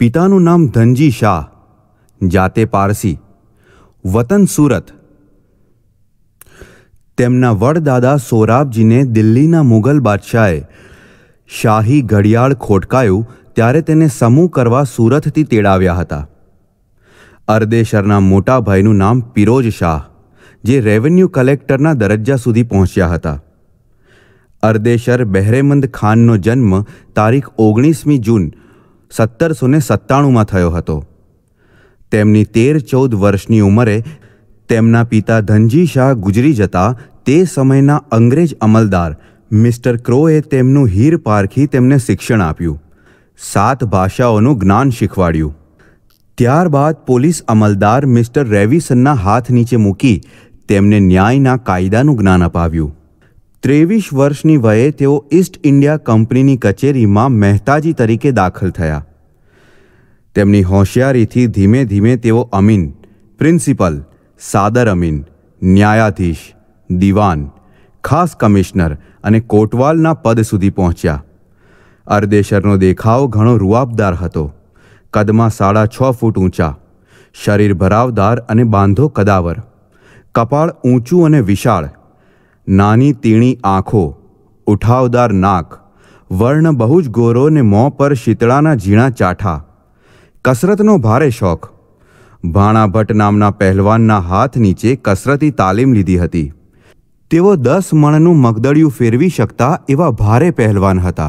પિતાનું નામ ધનજી શાહ જાતે પારસી વતન સુરત તેમના વડદાદા સોરાબજીને દિલ્હીના મુઘલ બાદશાહે શાહી ઘડિયાળ ખોટકાયું ત્યારે તેને સમૂહ કરવા સુરતથી તેડાવ્યા હતા અરદેશરના મોટા ભાઈનું નામ પિરોજ શાહ જે રેવન્યુ કલેક્ટરના દરજ્જા સુધી પહોંચ્યા હતા અરદેશર બહેરેમંદ ખાનનો જન્મ તારીખ ઓગણીસમી જૂન સત્તરસો ને સત્તાણુંમાં થયો હતો તેમની તેર ચૌદ વર્ષની ઉંમરે તેમના પિતા ધનજી શાહ ગુજરી જતા તે સમયના અંગ્રેજ અમલદાર મિસ્ટર ક્રોએ તેમનું હીર પારખી તેમને શિક્ષણ આપ્યું સાત ભાષાઓનું જ્ઞાન શીખવાડ્યું ત્યારબાદ પોલીસ અમલદાર મિસ્ટર રેવિસનના હાથ નીચે મૂકી તેમને ન્યાયના કાયદાનું જ્ઞાન અપાવ્યું ત્રેવીસ વર્ષની વયે તેઓ ઈસ્ટ ઇન્ડિયા કંપનીની કચેરીમાં મહેતાજી તરીકે દાખલ થયા તેમની હોશિયારીથી ધીમે ધીમે તેઓ અમીન પ્રિન્સિપલ સાદર અમીન ન્યાયાધીશ દિવાન ખાસ કમિશનર અને કોટવાલના પદ સુધી પહોંચ્યા અરદેશરનો દેખાવ ઘણો રૂઆબદાર હતો કદમાં સાડા છ ફૂટ ઊંચા શરીર ભરાવદાર અને બાંધો કદાવર કપાળ ઊંચું અને વિશાળ નાની તીણી આંખો ઉઠાવદાર નાક વર્ણ બહુ જ ગોરો ને મોં પર શીતળાના ઝીણા ચાઠા કસરતનો ભારે શોખ ભાણાભટ્ટ નામના પહેલવાનના હાથ નીચે કસરતી તાલીમ લીધી હતી તેઓ દસ મણનું મગદડિયું ફેરવી શકતા એવા ભારે પહેલવાન હતા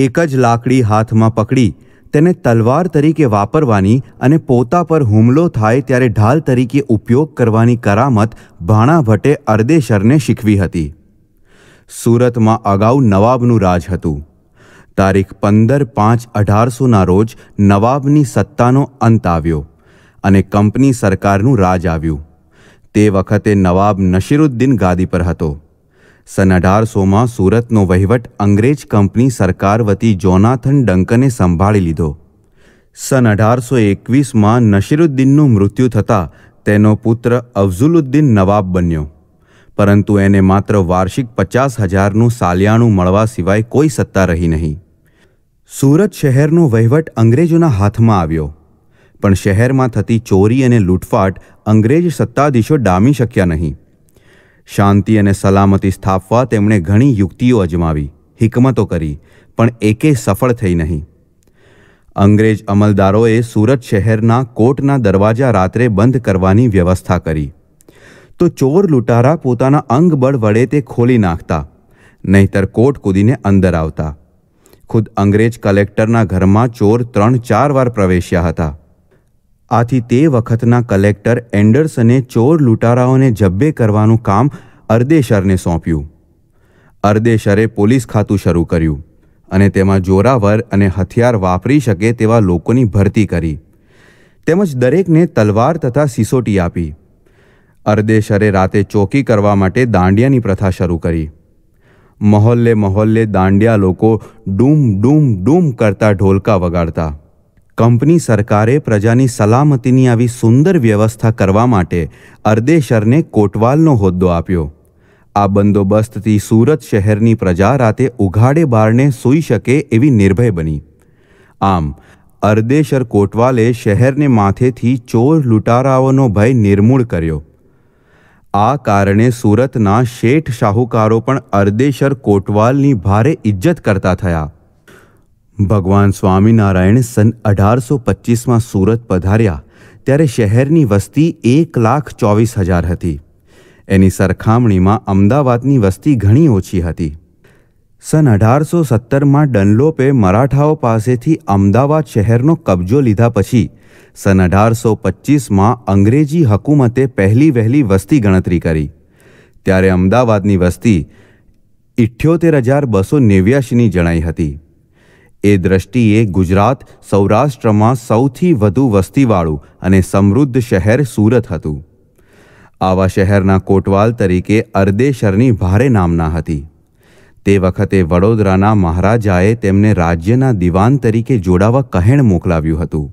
એક જ લાકડી હાથમાં પકડી તેને તલવાર તરીકે વાપરવાની અને પોતા પર હુમલો થાય ત્યારે ઢાલ તરીકે ઉપયોગ કરવાની કરામત ભાણાભટ્ટે ભટ્ટે અરદેશરને શીખવી હતી સુરતમાં અગાઉ નવાબનું રાજ હતું તારીખ પંદર પાંચ અઢારસોના રોજ નવાબની સત્તાનો અંત આવ્યો અને કંપની સરકારનું રાજ આવ્યું તે વખતે નવાબ નશીરુદ્દીન ગાદી પર હતો સન અઢારસોમાં સુરતનો વહીવટ અંગ્રેજ કંપની સરકાર વતી જોનાથન ડંકને સંભાળી લીધો સન અઢારસો એકવીસમાં નશીરુદ્દીનનું મૃત્યુ થતાં તેનો પુત્ર અફઝુલુદ્દીન નવાબ બન્યો પરંતુ એને માત્ર વાર્ષિક પચાસ હજારનું સાલિયાણું મળવા સિવાય કોઈ સત્તા રહી નહીં સુરત શહેરનો વહીવટ અંગ્રેજોના હાથમાં આવ્યો પણ શહેરમાં થતી ચોરી અને લૂંટફાટ અંગ્રેજ સત્તાધીશો ડામી શક્યા નહીં શાંતિ અને સલામતી સ્થાપવા તેમણે ઘણી યુક્તિઓ અજમાવી હિકમતો કરી પણ એકે સફળ થઈ નહીં અંગ્રેજ અમલદારોએ સુરત શહેરના કોર્ટના દરવાજા રાત્રે બંધ કરવાની વ્યવસ્થા કરી તો ચોર લૂંટારા પોતાના અંગબળ વડે તે ખોલી નાખતા નહીતર કોર્ટ કૂદીને અંદર આવતા ખુદ અંગ્રેજ કલેક્ટરના ઘરમાં ચોર ત્રણ ચાર વાર પ્રવેશ્યા હતા આથી તે વખતના કલેક્ટર એન્ડરસને ચોર લૂંટારાઓને જબ્બે કરવાનું કામ અર્દેશરને સોંપ્યું અર્દેશરે પોલીસ ખાતું શરૂ કર્યું અને તેમાં જોરાવર અને હથિયાર વાપરી શકે તેવા લોકોની ભરતી કરી તેમજ દરેકને તલવાર તથા સિસોટી આપી અર્દેશરે રાતે ચોકી કરવા માટે દાંડિયાની પ્રથા શરૂ કરી મહોલ્લે મહોલ્લે દાંડિયા લોકો ડૂમ ડૂમ ડૂમ કરતા ઢોલકા વગાડતા કંપની સરકારે પ્રજાની સલામતીની આવી સુંદર વ્યવસ્થા કરવા માટે અર્દેશરને કોટવાલનો હોદ્દો આપ્યો આ બંદોબસ્તથી સુરત શહેરની પ્રજા રાતે ઉઘાડે બારને સૂઈ શકે એવી નિર્ભય બની આમ અર્દેશર કોટવાલે શહેરને માથેથી ચોર લૂંટારાઓનો ભય નિર્મૂળ કર્યો આ કારણે સુરતના શેઠ શાહુકારો પણ અર્દેશર કોટવાલની ભારે ઇજ્જત કરતા થયા ભગવાન સ્વામિનારાયણ સન અઢારસો પચીસમાં સુરત પધાર્યા ત્યારે શહેરની વસ્તી એક લાખ ચોવીસ હજાર હતી એની સરખામણીમાં અમદાવાદની વસ્તી ઘણી ઓછી હતી સન અઢારસો સત્તરમાં ડનલોપે મરાઠાઓ પાસેથી અમદાવાદ શહેરનો કબજો લીધા પછી સન અઢારસો પચીસમાં અંગ્રેજી હકુમતે પહેલી વહેલી વસ્તી ગણતરી કરી ત્યારે અમદાવાદની વસ્તી ઇઠ્યોતેર હજાર બસો નેવ્યાશીની જણાઈ હતી એ દ્રષ્ટિએ ગુજરાત સૌરાષ્ટ્રમાં સૌથી વધુ વસ્તીવાળું અને સમૃદ્ધ શહેર સુરત હતું આવા શહેરના કોટવાલ તરીકે અર્દેશરની ભારે નામના હતી તે વખતે વડોદરાના મહારાજાએ તેમને રાજ્યના દિવાન તરીકે જોડાવા કહેણ મોકલાવ્યું હતું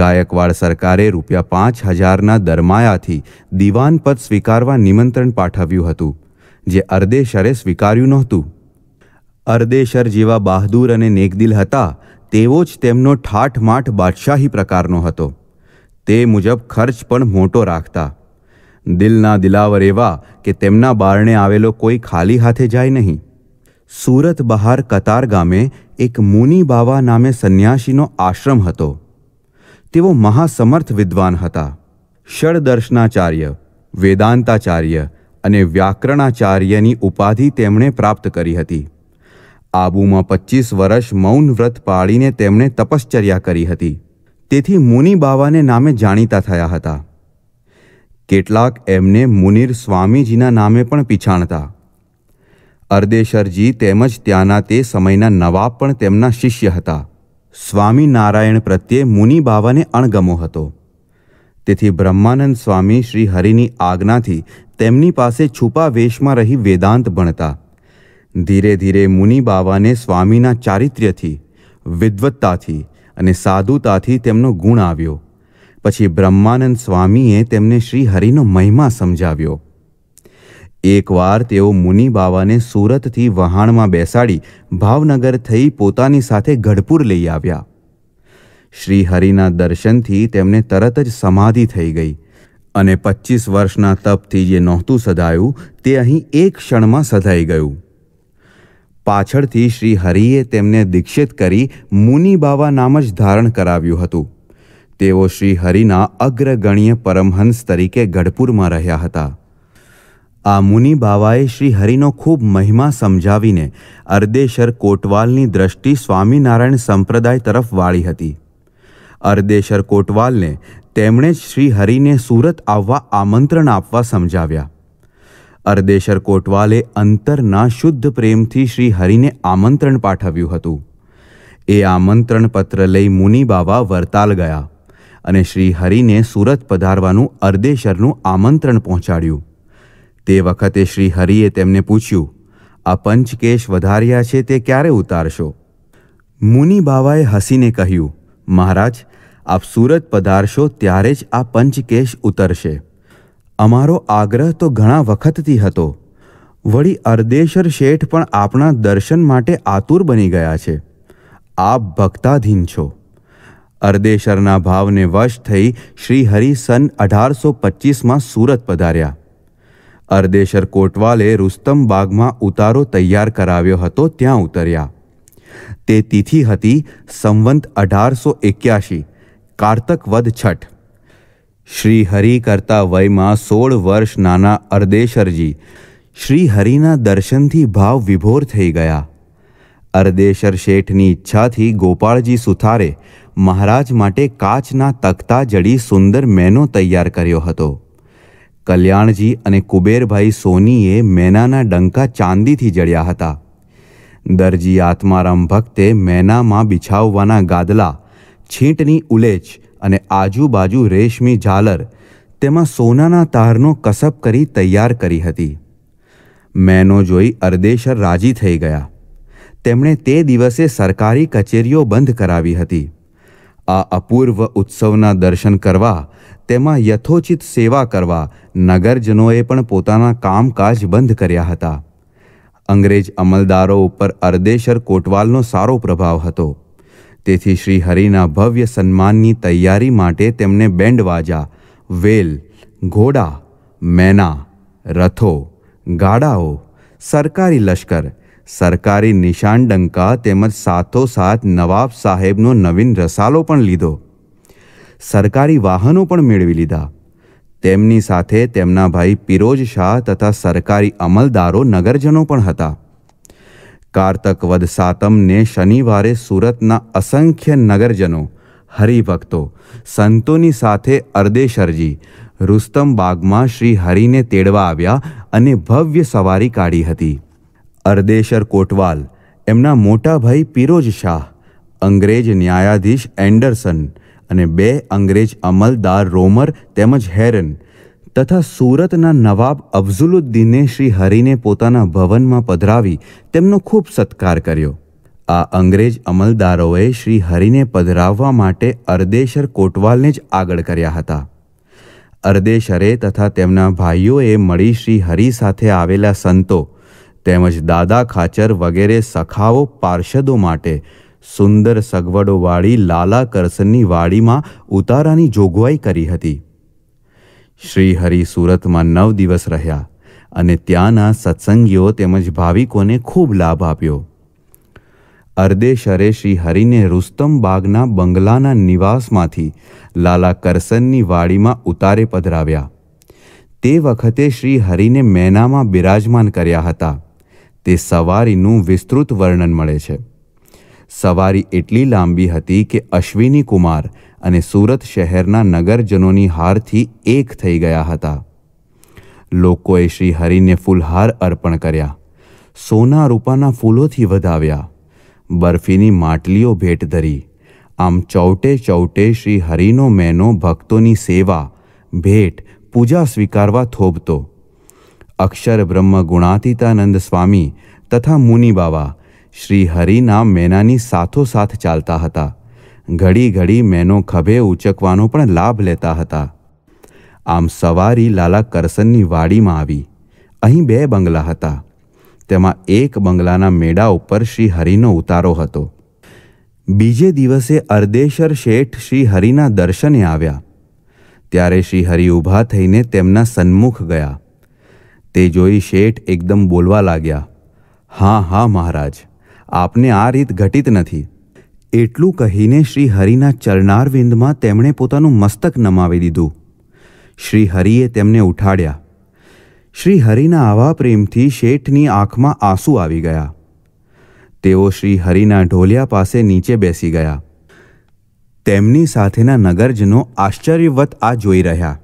ગાયકવાડ સરકારે રૂપિયા પાંચ હજારના દરમાયાથી દિવાન પદ સ્વીકારવા નિમંત્રણ પાઠવ્યું હતું જે અર્દેશરે સ્વીકાર્યું નહોતું અર્દેશર જેવા બહાદુર અને નેકદિલ હતા તેવો જ તેમનો ઠાઠમાઠ બાદશાહી પ્રકારનો હતો તે મુજબ ખર્ચ પણ મોટો રાખતા દિલના દિલાવર એવા કે તેમના બારણે આવેલો કોઈ ખાલી હાથે જાય નહીં સુરત બહાર કતાર ગામે એક મુનિ બાવા નામે સંન્યાસીનો આશ્રમ હતો તેઓ મહાસમર્થ વિદ્વાન હતા ષડદર્શનાચાર્ય વેદાંતાચાર્ય અને વ્યાકરણાચાર્યની ઉપાધિ તેમણે પ્રાપ્ત કરી હતી આબુમાં પચીસ વર્ષ મૌન વ્રત પાળીને તેમણે તપશ્ચર્યા કરી હતી તેથી મુનિ બાવાને નામે જાણીતા થયા હતા કેટલાક એમને મુનિર સ્વામીજીના નામે પણ પીછાણતા અર્દેશરજી તેમજ ત્યાંના તે સમયના નવાબ પણ તેમના શિષ્ય હતા સ્વામિનારાયણ પ્રત્યે મુનિ બાવાને અણગમો હતો તેથી બ્રહ્માનંદ સ્વામી શ્રી હરિની આજ્ઞાથી તેમની પાસે છુપા વેશમાં રહી વેદાંત ભણતા ધીરે ધીરે મુનિ બાવાને સ્વામીના ચારિત્ર્યથી વિદવત્તાથી અને સાધુતાથી તેમનો ગુણ આવ્યો પછી બ્રહ્માનંદ સ્વામીએ તેમને શ્રી હરિનો મહિમા સમજાવ્યો એકવાર તેઓ મુનિ બાવાને સુરતથી વહાણમાં બેસાડી ભાવનગર થઈ પોતાની સાથે ગઢપુર લઈ આવ્યા શ્રી હરિના દર્શનથી તેમને તરત જ સમાધિ થઈ ગઈ અને પચીસ વર્ષના તપથી જે નહોતું સધાયું તે અહીં એક ક્ષણમાં સધાઈ ગયું પાછળથી શ્રી હરિએ તેમને દીક્ષિત કરી મુનિ બાવા નામ જ ધારણ કરાવ્યું હતું તેઓ શ્રી હરિના અગ્રગણ્ય પરમહંસ તરીકે ગઢપુરમાં રહ્યા હતા આ મુનિ બાવાએ શ્રી હરિનો ખૂબ મહિમા સમજાવીને અર્દેશર કોટવાલની દ્રષ્ટિ સ્વામિનારાયણ સંપ્રદાય તરફ વાળી હતી અર્દેશર કોટવાલને તેમણે જ શ્રી હરિને સુરત આવવા આમંત્રણ આપવા સમજાવ્યા અર્દેશર કોટવાલે અંતરના શુદ્ધ પ્રેમથી શ્રી હરિને આમંત્રણ પાઠવ્યું હતું એ આમંત્રણ પત્ર લઈ મુનિ બાવા વરતાલ ગયા અને શ્રી હરિને સુરત પધારવાનું અર્દેશરનું આમંત્રણ પહોંચાડ્યું તે વખતે શ્રી હરિએ તેમને પૂછ્યું આ પંચકેશ વધાર્યા છે તે ક્યારે ઉતારશો મુનિ બાવાએ હસીને કહ્યું મહારાજ આપ સુરત પધારશો ત્યારે જ આ પંચકેશ ઉતરશે અમારો આગ્રહ તો ઘણા વખતથી હતો વળી અર્દેશર શેઠ પણ આપણા દર્શન માટે આતુર બની ગયા છે આપ ભક્તાધીન છો અર્દેશરના ભાવને વશ થઈ શ્રી હરિ સન અઢારસો પચીસમાં સુરત પધાર્યા અર્દેશર કોટવાલે રુસ્તમ બાગમાં ઉતારો તૈયાર કરાવ્યો હતો ત્યાં ઉતર્યા તે તિથિ હતી સંવંત અઢારસો એક્યાશી કારતક વદ છઠ શ્રી હરિ કરતા વયમાં સોળ વર્ષ નાના અર્દેશરજી શ્રી હરિના દર્શનથી ભાવ વિભોર થઈ ગયા અર્દેશર શેઠની ઈચ્છાથી ગોપાળજી સુથારે મહારાજ માટે કાચના તખતા જડી સુંદર મેનો તૈયાર કર્યો હતો કલ્યાણજી અને કુબેરભાઈ સોનીએ મેનાના ડંકા ચાંદીથી જડ્યા હતા દરજી આત્મારામ ભક્તે મેનામાં બિછાવવાના ગાદલા છીંટની ઉલેચ અને આજુબાજુ રેશમી ઝાલર તેમાં સોનાના તારનો કસબ કરી તૈયાર કરી હતી મેનો જોઈ અર્દેશર રાજી થઈ ગયા તેમણે તે દિવસે સરકારી કચેરીઓ બંધ કરાવી હતી આ અપૂર્વ ઉત્સવના દર્શન કરવા તેમાં યથોચિત સેવા કરવા નગરજનોએ પણ પોતાના કામકાજ બંધ કર્યા હતા અંગ્રેજ અમલદારો ઉપર અર્દેશર કોટવાલનો સારો પ્રભાવ હતો તેથી શ્રી હરિના ભવ્ય સન્માનની તૈયારી માટે તેમને બેન્ડવાજા વેલ ઘોડા મેના રથો ગાડાઓ સરકારી લશ્કર સરકારી નિશાન ડંકા તેમજ સાથોસાથ નવાબ સાહેબનો નવીન રસાલો પણ લીધો સરકારી વાહનો પણ મેળવી લીધા તેમની સાથે તેમના ભાઈ પિરોજ શાહ તથા સરકારી અમલદારો નગરજનો પણ હતા કારતક વદ સાતમને શનિવારે સુરતના અસંખ્ય નગરજનો હરિભક્તો સંતોની સાથે અર્દેશરજી રુસ્તમ બાગમાં શ્રી હરિને તેડવા આવ્યા અને ભવ્ય સવારી કાઢી હતી અરદેશર કોટવાલ એમના મોટા ભાઈ પિરોજ શાહ અંગ્રેજ ન્યાયાધીશ એન્ડરસન અને બે અંગ્રેજ અમલદાર રોમર તેમજ હેરન તથા સુરતના નવાબ અફઝુલુદ્દીને શ્રી હરિને પોતાના ભવનમાં પધરાવી તેમનો ખૂબ સત્કાર કર્યો આ અંગ્રેજ અમલદારોએ શ્રી હરિને પધરાવવા માટે અરદેશર કોટવાલને જ આગળ કર્યા હતા અરદેશરે તથા તેમના ભાઈઓએ મળી શ્રી હરિ સાથે આવેલા સંતો તેમજ દાદા ખાચર વગેરે સખાઓ પાર્ષદો માટે સુંદર સગવડોવાળી લાલા કરસનની વાડીમાં ઉતારાની જોગવાઈ કરી હતી શ્રી હરિ સુરતમાં નવ દિવસ રહ્યા અને ત્યાંના સત્સંગીઓ તેમજ ભાવિકોને ખૂબ લાભ આપ્યો અર્દેશરે શ્રી હરિને રુસ્તમ બાગના બંગલાના નિવાસમાંથી લાલા કરસનની વાડીમાં ઉતારે પધરાવ્યા તે વખતે શ્રી હરિને મેનામાં બિરાજમાન કર્યા હતા તે સવારીનું વિસ્તૃત વર્ણન મળે છે સવારી એટલી લાંબી હતી કે અશ્વિની કુમાર અને સુરત શહેરના નગરજનોની હારથી એક થઈ ગયા હતા લોકોએ શ્રી હરિને ફૂલહાર અર્પણ કર્યા સોના રૂપાના ફૂલોથી વધાવ્યા બરફીની માટલીઓ ભેટ ધરી આમ ચૌટે ચૌટે શ્રી હરિનો મેનો ભક્તોની સેવા ભેટ પૂજા સ્વીકારવા થોભતો અક્ષર બ્રહ્મ ગુણાતીતાનંદ સ્વામી તથા મુનિ બાવા શ્રી હરિના મેનાની સાથોસાથ ચાલતા હતા ઘડી ઘડી મેનો ખભે ઉચકવાનો પણ લાભ લેતા હતા આમ સવારી લાલા કરસનની વાડીમાં આવી અહીં બે બંગલા હતા તેમાં એક બંગલાના મેળા ઉપર શ્રી હરિનો ઉતારો હતો બીજે દિવસે અર્દેશર શેઠ શ્રી હરિના દર્શને આવ્યા ત્યારે શ્રી હરિ ઊભા થઈને તેમના સન્મુખ ગયા તે જોઈ શેઠ એકદમ બોલવા લાગ્યા હા હા મહારાજ આપને આ રીત ઘટિત નથી એટલું કહીને શ્રી હરિના ચરણારવિંદમાં તેમણે પોતાનું મસ્તક નમાવી દીધું શ્રી હરિએ તેમને ઉઠાડ્યા શ્રી હરિના આવા પ્રેમથી શેઠની આંખમાં આંસુ આવી ગયા તેઓ શ્રી હરિના ઢોલિયા પાસે નીચે બેસી ગયા તેમની સાથેના નગરજનો આશ્ચર્યવત આ જોઈ રહ્યા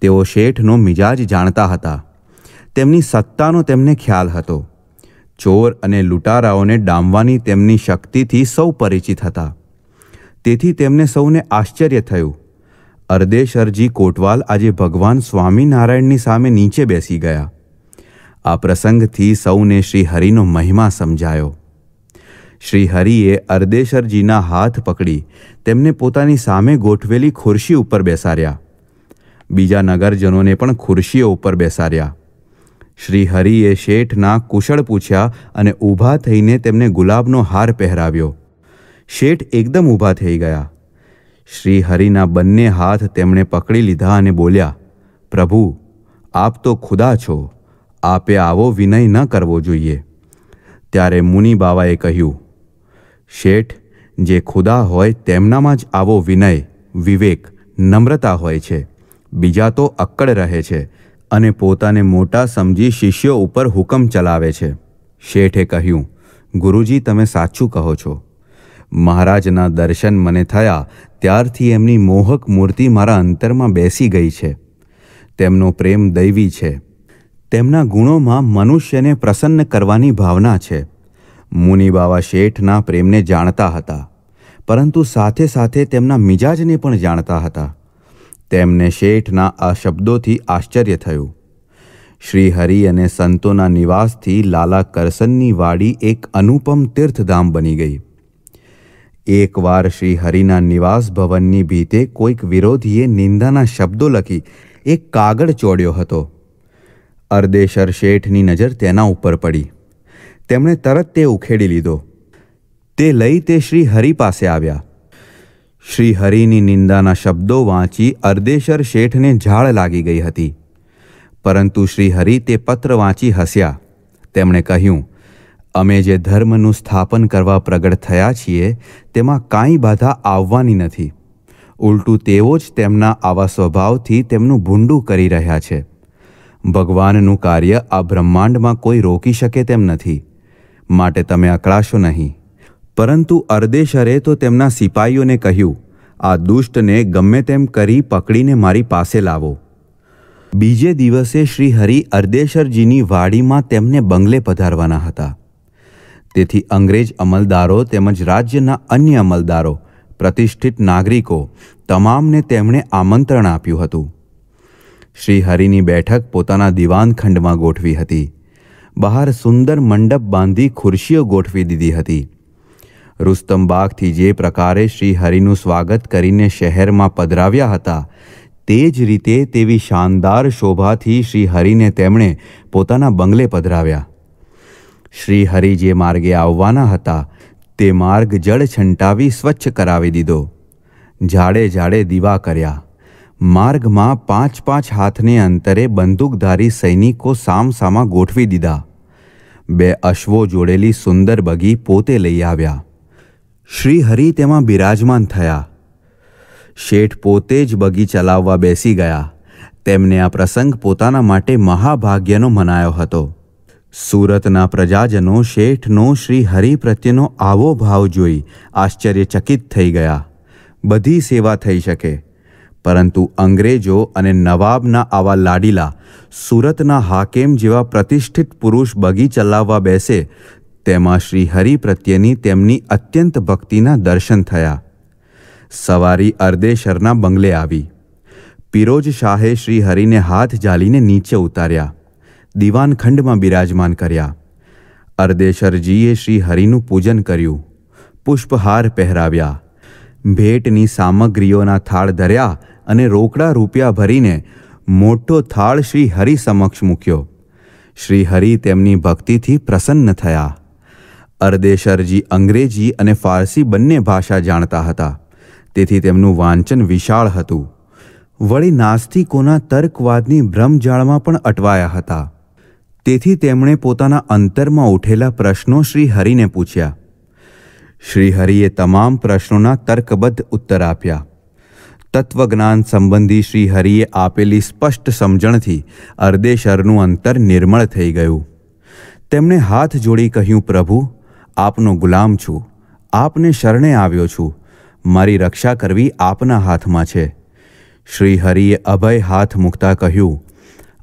તેઓ શેઠનો મિજાજ જાણતા હતા તેમની સત્તાનો તેમને ખ્યાલ હતો ચોર અને લૂંટારાઓને ડામવાની તેમની શક્તિથી સૌ પરિચિત હતા તેથી તેમને સૌને આશ્ચર્ય થયું અર્દેશરજી કોટવાલ આજે ભગવાન સ્વામિનારાયણની સામે નીચે બેસી ગયા આ પ્રસંગથી સૌને શ્રીહરિનો મહિમા સમજાયો શ્રીહરિએ અર્દેશરજીના હાથ પકડી તેમને પોતાની સામે ગોઠવેલી ખુરશી ઉપર બેસાડ્યા બીજા નગરજનોને પણ ખુરશીઓ ઉપર બેસાડ્યા શ્રી હરિએ શેઠના કુશળ પૂછ્યા અને ઊભા થઈને તેમને ગુલાબનો હાર પહેરાવ્યો શેઠ એકદમ ઊભા થઈ ગયા શ્રી હરિના બંને હાથ તેમણે પકડી લીધા અને બોલ્યા પ્રભુ આપ તો ખુદા છો આપે આવો વિનય ન કરવો જોઈએ ત્યારે મુનિ બાવાએ કહ્યું શેઠ જે ખુદા હોય તેમનામાં જ આવો વિનય વિવેક નમ્રતા હોય છે બીજા તો અક્કડ રહે છે અને પોતાને મોટા સમજી શિષ્યો ઉપર હુકમ ચલાવે છે શેઠે કહ્યું ગુરુજી તમે સાચું કહો છો મહારાજના દર્શન મને થયા ત્યારથી એમની મોહક મૂર્તિ મારા અંતરમાં બેસી ગઈ છે તેમનો પ્રેમ દૈવી છે તેમના ગુણોમાં મનુષ્યને પ્રસન્ન કરવાની ભાવના છે મુનિ બાવા શેઠના પ્રેમને જાણતા હતા પરંતુ સાથે સાથે તેમના મિજાજને પણ જાણતા હતા તેમને શેઠના આ શબ્દોથી આશ્ચર્ય થયું શ્રી હરિ અને સંતોના નિવાસથી લાલા કરસનની વાડી એક અનુપમ તીર્થધામ બની ગઈ એકવાર શ્રી હરિના નિવાસ ભવનની ભીતે કોઈક વિરોધીએ નિંદાના શબ્દો લખી એક કાગળ ચોડ્યો હતો અર્દેશર શેઠની નજર તેના ઉપર પડી તેમણે તરત તે ઉખેડી લીધો તે લઈ તે શ્રી હરિ પાસે આવ્યા શ્રી હરિની નિંદાના શબ્દો વાંચી અર્દેશર શેઠને ઝાળ લાગી ગઈ હતી પરંતુ શ્રી હરિ તે પત્ર વાંચી હસ્યા તેમણે કહ્યું અમે જે ધર્મનું સ્થાપન કરવા પ્રગટ થયા છીએ તેમાં કાંઈ બાધા આવવાની નથી ઉલટું તેઓ જ તેમના આવા સ્વભાવથી તેમનું ભૂંડું કરી રહ્યા છે ભગવાનનું કાર્ય આ બ્રહ્માંડમાં કોઈ રોકી શકે તેમ નથી માટે તમે અકળાશો નહીં પરંતુ અર્દેશરે તો તેમના સિપાઈઓને કહ્યું આ દુષ્ટને ગમે તેમ કરી પકડીને મારી પાસે લાવો બીજે દિવસે શ્રી હરિ અર્દેશરજીની વાડીમાં તેમને બંગલે પધારવાના હતા તેથી અંગ્રેજ અમલદારો તેમજ રાજ્યના અન્ય અમલદારો પ્રતિષ્ઠિત નાગરિકો તમામને તેમણે આમંત્રણ આપ્યું હતું શ્રી હરિની બેઠક પોતાના દિવાનખંડમાં ગોઠવી હતી બહાર સુંદર મંડપ બાંધી ખુરશીઓ ગોઠવી દીધી હતી રુસ્તમબાગથી જે પ્રકારે શ્રી હરિનું સ્વાગત કરીને શહેરમાં પધરાવ્યા હતા તે જ રીતે તેવી શાનદાર શોભાથી શ્રી હરિને તેમણે પોતાના બંગલે પધરાવ્યા શ્રી હરિ જે માર્ગે આવવાના હતા તે માર્ગ જળ છંટાવી સ્વચ્છ કરાવી દીધો ઝાડે ઝાડે દીવા કર્યા માર્ગમાં પાંચ પાંચ હાથને અંતરે બંદૂકધારી સૈનિકો સામસામા ગોઠવી દીધા બે અશ્વો જોડેલી સુંદર બગી પોતે લઈ આવ્યા શ્રીહરિ તેમાં બિરાજમાન થયા શેઠ પોતે જ બગી ચલાવવા બેસી ગયા તેમને આ પ્રસંગ પોતાના માટે મહાભાગ્યનો મનાયો હતો સુરતના પ્રજાજનો શેઠનો શ્રી હરિ પ્રત્યેનો આવો ભાવ જોઈ આશ્ચર્યચકિત થઈ ગયા બધી સેવા થઈ શકે પરંતુ અંગ્રેજો અને નવાબના આવા લાડીલા સુરતના હાકેમ જેવા પ્રતિષ્ઠિત પુરુષ બગી ચલાવવા બેસે તેમાં શ્રી હરી પ્રત્યેની તેમની અત્યંત ભક્તિના દર્શન થયા સવારી અરદેશરના બંગલે આવી પીરોજ શાહે શ્રી હરીને હાથ ઝાલીને નીચે ઉતાર્યા દીવાનખંડમાં બિરાજમાન કર્યા અરદેશરજીએ શ્રી હરીનું પૂજન કર્યું पुष्पहार પહેરાવ્યા ભેટની સામગ્રીઓનો થાળ ધર્યા અને રોકડા રૂપિયા ભરીને મોટો થાળ શ્રી હરી સમક્ષ મૂક્યો શ્રી હરી તેમની ભક્તિથી પ્રસન્ન થયા અરદેશરજી અંગ્રેજી અને ફારસી બંને ભાષા જાણતા હતા તેથી તેમનું વાંચન વિશાળ હતું વળી નાસ્તિકોના તર્કવાદની ભ્રમજાળમાં પણ અટવાયા હતા તેથી તેમણે પોતાના અંતરમાં ઉઠેલા પ્રશ્નો શ્રી હરિને પૂછ્યા શ્રી તમામ પ્રશ્નોના તર્કબદ્ધ ઉત્તર આપ્યા તત્વજ્ઞાન સંબંધી શ્રી આપેલી સ્પષ્ટ સમજણથી અર્દેશરનું અંતર નિર્મળ થઈ ગયું તેમણે હાથ જોડી કહ્યું પ્રભુ આપનો ગુલામ છું આપને શરણે આવ્યો છું મારી રક્ષા કરવી આપના હાથમાં છે શ્રી હરિએ અભય હાથ મૂકતા કહ્યું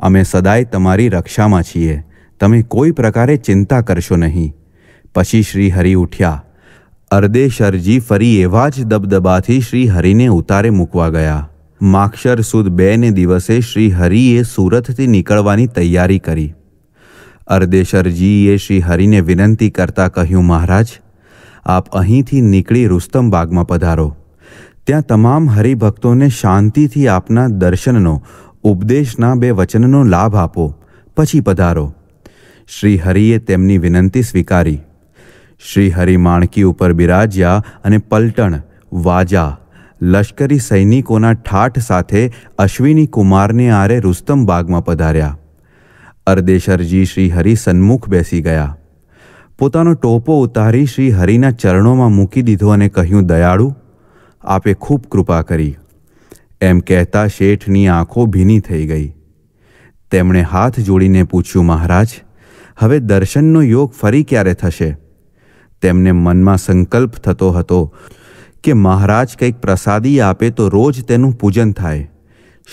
અમે સદાય તમારી રક્ષામાં છીએ તમે કોઈ પ્રકારે ચિંતા કરશો નહીં પછી શ્રી હરિ ઉઠ્યા અર્દેશરજી ફરી એવા જ દબદબાથી શ્રી હરિને ઉતારે મૂકવા ગયા માક્ષર સુદ બેને દિવસે શ્રી હરિએ સુરતથી નીકળવાની તૈયારી કરી અર્દેશરજીએ શ્રી હરિને વિનંતી કરતા કહ્યું મહારાજ આપ અહીંથી નીકળી બાગમાં પધારો ત્યાં તમામ હરિભક્તોને શાંતિથી આપના દર્શનનો ઉપદેશના બે વચનનો લાભ આપો પછી પધારો શ્રી હરિએ તેમની વિનંતી સ્વીકારી શ્રી હરિ માણકી ઉપર બિરાજ્યા અને પલટણ વાજા લશ્કરી સૈનિકોના ઠાઠ સાથે અશ્વિની કુમારને આરે બાગમાં પધાર્યા અર્દેશરજી શ્રી હરિ સન્મુખ બેસી ગયા પોતાનો ટોપો ઉતારી શ્રી હરિના ચરણોમાં મૂકી દીધો અને કહ્યું દયાળુ આપે ખૂબ કૃપા કરી એમ કહેતા શેઠની આંખો ભીની થઈ ગઈ તેમણે હાથ જોડીને પૂછ્યું મહારાજ હવે દર્શનનો યોગ ફરી ક્યારે થશે તેમને મનમાં સંકલ્પ થતો હતો કે મહારાજ કંઈક પ્રસાદી આપે તો રોજ તેનું પૂજન થાય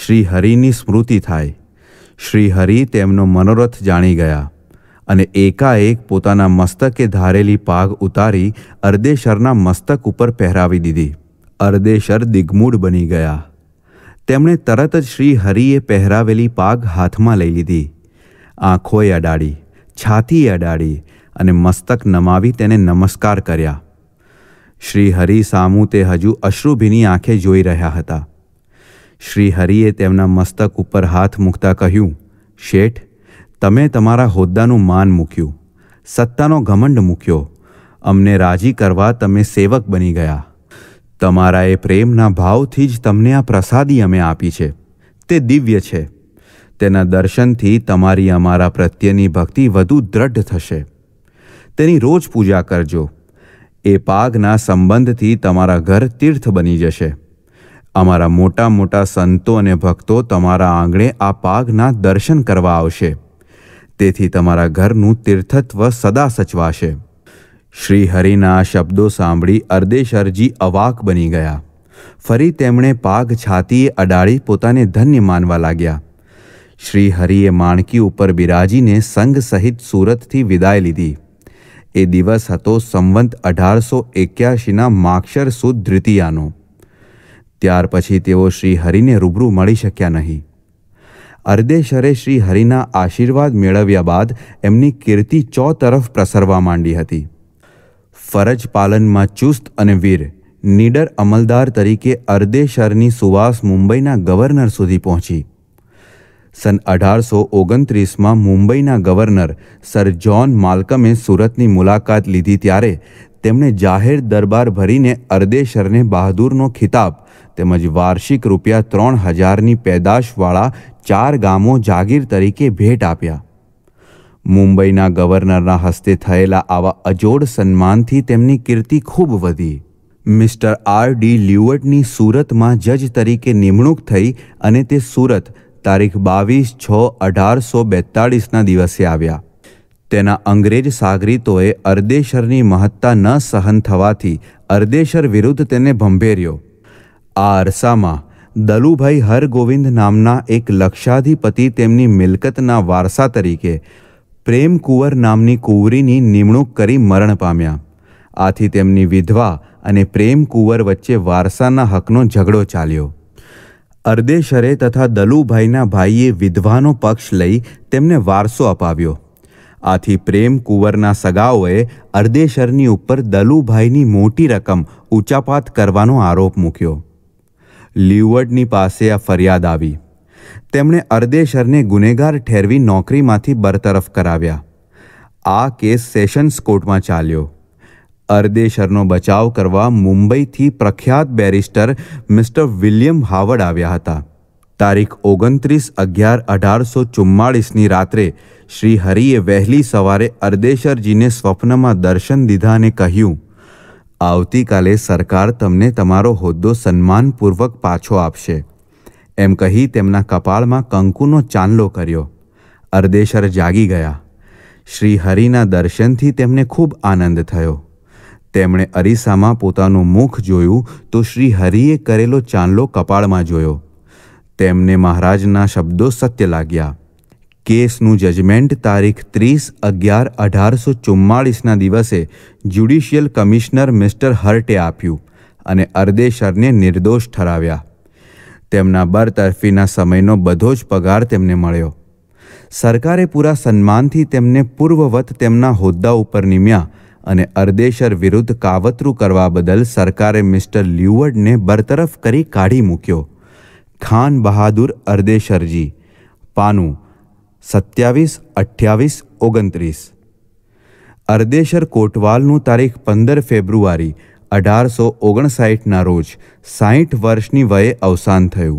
શ્રી હરિની સ્મૃતિ થાય શ્રી હરિ તેમનો મનોરથ જાણી ગયા અને એકાએક પોતાના મસ્તકે ધારેલી પાઘ ઉતારી અર્દેશરના મસ્તક ઉપર પહેરાવી દીધી અર્દેશર દિગ્મૂઢ બની ગયા તેમણે તરત જ શ્રી હરિએ પહેરાવેલી પાઘ હાથમાં લઈ લીધી આંખોએ અડાડી છાતી અડાડી અને મસ્તક નમાવી તેને નમસ્કાર કર્યા શ્રી હરિ સામુ તે હજુ અશ્રુભીની આંખે જોઈ રહ્યા હતા શ્રી હરિએ તેમના મસ્તક ઉપર હાથ મૂકતા કહ્યું શેઠ તમે તમારા હોદ્દાનું માન મૂક્યું સત્તાનો ઘમંડ મૂક્યો અમને રાજી કરવા તમે સેવક બની ગયા તમારા એ પ્રેમના ભાવથી જ તમને આ પ્રસાદી અમે આપી છે તે દિવ્ય છે તેના દર્શનથી તમારી અમારા પ્રત્યેની ભક્તિ વધુ દ્રઢ થશે તેની રોજ પૂજા કરજો એ પાગના સંબંધથી તમારા ઘર તીર્થ બની જશે અમારા મોટા મોટા સંતો અને ભક્તો તમારા આંગણે આ પાગના દર્શન કરવા આવશે તેથી તમારા ઘરનું તીર્થત્વ સદા સચવાશે શ્રી હરિના શબ્દો સાંભળી અર્દેશરજી અવાક બની ગયા ફરી તેમણે પાગ છાતીએ અડાળી પોતાને ધન્ય માનવા લાગ્યા શ્રી હરિએ માણકી ઉપર બિરાજીને સંઘ સહિત સુરતથી વિદાય લીધી એ દિવસ હતો સંવંત અઢારસો એક્યાશીના માક્ષર સુદ દ્વિતીયાનો ત્યાર પછી તેઓ શ્રી હરિને રૂબરૂ મળી શક્યા નહીં અર્દેશરે શ્રી હરિના આશીર્વાદ મેળવ્યા બાદ એમની કીર્તિ ચો તરફ પ્રસરવા માંડી હતી ફરજ પાલનમાં ચુસ્ત અને વીર નીડર અમલદાર તરીકે અર્દેશરની સુવાસ મુંબઈના ગવર્નર સુધી પહોંચી સન અઢારસો ઓગણત્રીસમાં મુંબઈના ગવર્નર સર જ્હોન માલ્કમે સુરતની મુલાકાત લીધી ત્યારે તેમણે જાહેર દરબાર ભરીને અર્દેશરને બહાદુરનો ખિતાબ તેમજ વાર્ષિક રૂપિયા ત્રણ હજારની પેદાશવાળા ચાર ગામો જાગીર તરીકે ભેટ આપ્યા મુંબઈના ગવર્નરના હસ્તે થયેલા આવા અજોડ સન્માનથી તેમની કીર્તિ ખૂબ વધી મિસ્ટર આર ડી લ્યુઅટની સુરતમાં જજ તરીકે નિમણૂક થઈ અને તે સુરત તારીખ બાવીસ છ અઢારસો બેતાળીસના દિવસે આવ્યા તેના અંગ્રેજ સાગરીતોએ અર્દેશરની મહત્તા ન સહન થવાથી અર્દેશર વિરુદ્ધ તેને ભંભેર્યો આ અરસામાં દલુભાઈ હરગોવિંદ નામના એક લક્ષાધિપતિ તેમની મિલકતના વારસા તરીકે પ્રેમ કુંવર નામની કુંવરીની નિમણૂક કરી મરણ પામ્યા આથી તેમની વિધવા અને પ્રેમ કુંવર વચ્ચે વારસાના હકનો ઝઘડો ચાલ્યો અર્દેશરે તથા દલુભાઈના ભાઈએ વિધવાનો પક્ષ લઈ તેમને વારસો અપાવ્યો આથી પ્રેમ કુંવરના સગાઓએ અર્દેશરની ઉપર દલુભાઈની મોટી રકમ ઉચાપાત કરવાનો આરોપ મૂક્યો લિવર્ડની પાસે આ ફરિયાદ આવી તેમણે અરદેશરને ગુનેગાર ઠેરવી નોકરીમાંથી બરતરફ કરાવ્યા આ કેસ સેશન્સ કોર્ટમાં ચાલ્યો અરદેશરનો બચાવ કરવા મુંબઈથી પ્રખ્યાત બેરિસ્ટર મિસ્ટર વિલિયમ હાવર્ડ આવ્યા હતા તારીખ ઓગણત્રીસ અગિયાર અઢારસો ચુમ્માળીસની રાત્રે શ્રી હરિએ વહેલી સવારે અરદેશરજીને સ્વપ્નમાં દર્શન દીધા અને કહ્યું આવતીકાલે સરકાર તમને તમારો હોદ્દો સન્માનપૂર્વક પાછો આપશે એમ કહી તેમના કપાળમાં કંકુનો ચાંદલો કર્યો અર્દેશર જાગી ગયા શ્રી હરિના દર્શનથી તેમને ખૂબ આનંદ થયો તેમણે અરીસામાં પોતાનું મુખ જોયું તો શ્રી હરિએ કરેલો ચાંદલો કપાળમાં જોયો તેમને મહારાજના શબ્દો સત્ય લાગ્યા કેસનું જજમેન્ટ તારીખ ત્રીસ અગિયાર અઢારસો ચુમ્માળીસના દિવસે જ્યુડિશિયલ કમિશનર મિસ્ટર હર્ટે આપ્યું અને અરદેશરને નિર્દોષ ઠરાવ્યા તેમના બરતરફીના સમયનો બધો જ પગાર તેમને મળ્યો સરકારે પૂરા સન્માનથી તેમને પૂર્વવત તેમના હોદ્દા ઉપર નિમ્યા અને અરદેશર વિરુદ્ધ કાવતરું કરવા બદલ સરકારે મિસ્ટર લ્યુવર્ડને બરતરફ કરી કાઢી મૂક્યો ખાન બહાદુર અરદેશરજી પાનું સત્યાવીસ અઠ્યાવીસ ઓગણત્રીસ અરદેશર કોટવાલનું તારીખ પંદર ફેબ્રુઆરી અઢારસો ઓગણસાઠના રોજ સાહીઠ વર્ષની વયે અવસાન થયું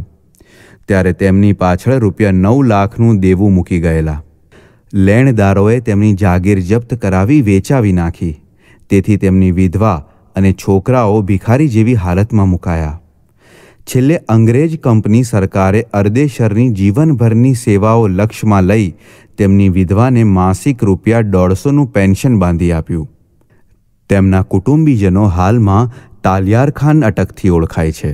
ત્યારે તેમની પાછળ રૂપિયા નવ લાખનું દેવું મૂકી ગયેલા લેણદારોએ તેમની જાગીર જપ્ત કરાવી વેચાવી નાખી તેથી તેમની વિધવા અને છોકરાઓ ભિખારી જેવી હાલતમાં મુકાયા છેલ્લે અંગ્રેજ કંપની સરકારે અર્દેશરની જીવનભરની સેવાઓ લક્ષ્યમાં લઈ તેમની વિધવાને માસિક રૂપિયા દોઢસોનું પેન્શન બાંધી આપ્યું તેમના કુટુંબીજનો હાલમાં તાલિયાર ખાન અટકથી ઓળખાય છે